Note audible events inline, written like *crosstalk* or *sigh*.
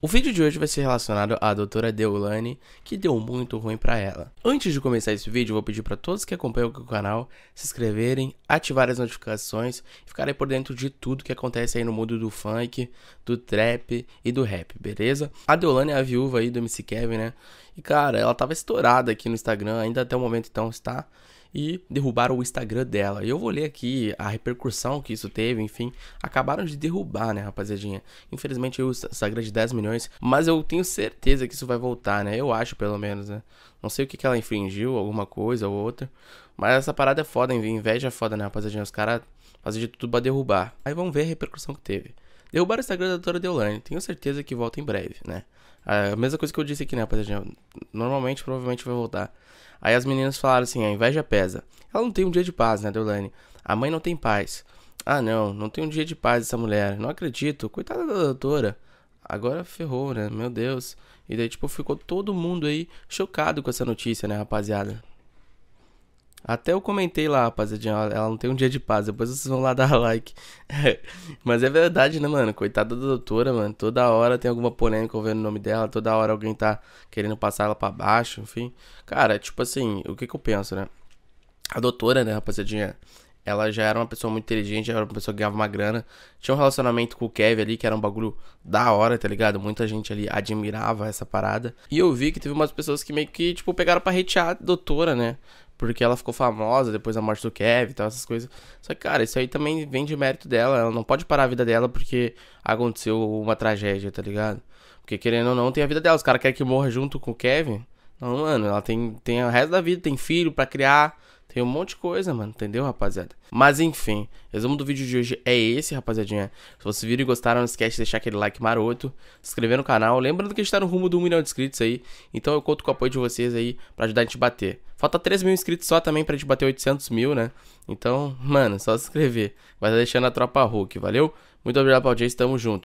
O vídeo de hoje vai ser relacionado à doutora Deulane, que deu muito ruim para ela. Antes de começar esse vídeo, vou pedir para todos que acompanham o canal se inscreverem, ativar as notificações e ficarem por dentro de tudo que acontece aí no mundo do funk, do trap e do rap, beleza? A Deulane é a viúva aí do MC Kevin, né? E cara, ela tava estourada aqui no Instagram, ainda até o momento então está e derrubaram o Instagram dela. E eu vou ler aqui a repercussão que isso teve, enfim. Acabaram de derrubar, né, rapaziadinha? Infelizmente o Instagram de 10 milhões, mas eu tenho certeza que isso vai voltar, né? Eu acho, pelo menos, né? Não sei o que, que ela infringiu, alguma coisa ou outra. Mas essa parada é foda, inveja é foda, né, rapaziadinha? Os caras fazem de tudo pra derrubar. Aí vamos ver a repercussão que teve. Derrubaram o Instagram da doutora Deolane. Tenho certeza que volta em breve, né? A mesma coisa que eu disse aqui, né, rapaziada? Normalmente, provavelmente vai voltar. Aí as meninas falaram assim: a inveja pesa. Ela não tem um dia de paz, né, Deolane? A mãe não tem paz. Ah, não, não tem um dia de paz essa mulher. Não acredito. Coitada da doutora. Agora ferrou, né? Meu Deus. E daí, tipo, ficou todo mundo aí chocado com essa notícia, né, rapaziada? Até eu comentei lá, rapaziadinha, ela não tem um dia de paz, depois vocês vão lá *laughs* dar like. *laughs* Mas é verdade, né, mano? Coitada da doutora, mano. Toda hora tem alguma polêmica ouvindo o nome dela, toda hora alguém tá querendo passar ela para baixo, enfim. Cara, tipo assim, o que que eu penso, né? A doutora, né, rapaziadinha, ela já era uma pessoa muito inteligente, era uma pessoa que ganhava uma grana. Tinha um relacionamento com o Kevin ali, que era um bagulho da hora, tá ligado? Muita gente ali admirava essa parada. E eu vi que teve umas pessoas que meio que, tipo, pegaram pra retear a doutora, né? porque ela ficou famosa depois da morte do Kevin e tal, essas coisas. Só que, cara, isso aí também vem de mérito dela. Ela não pode parar a vida dela porque aconteceu uma tragédia, tá ligado? Porque querendo ou não, tem a vida dela. Os caras querem que morra junto com o Kevin. Não, mano, ela tem, tem o resto da vida, tem filho para criar, tem um monte de coisa, mano, entendeu, rapaziada? Mas enfim, resumo do vídeo de hoje é esse, rapaziadinha. Se vocês viram e gostaram, não esquece de deixar aquele like maroto, se inscrever no canal. Lembrando que a gente tá no rumo do 1 milhão de inscritos aí, então eu conto com o apoio de vocês aí pra ajudar a gente bater. Falta 3 mil inscritos só também pra gente bater 800 mil, né? Então, *laughs* mano, só se inscrever. Vai deixando a tropa Hulk, valeu? Muito obrigado pra audiência, tamo junto.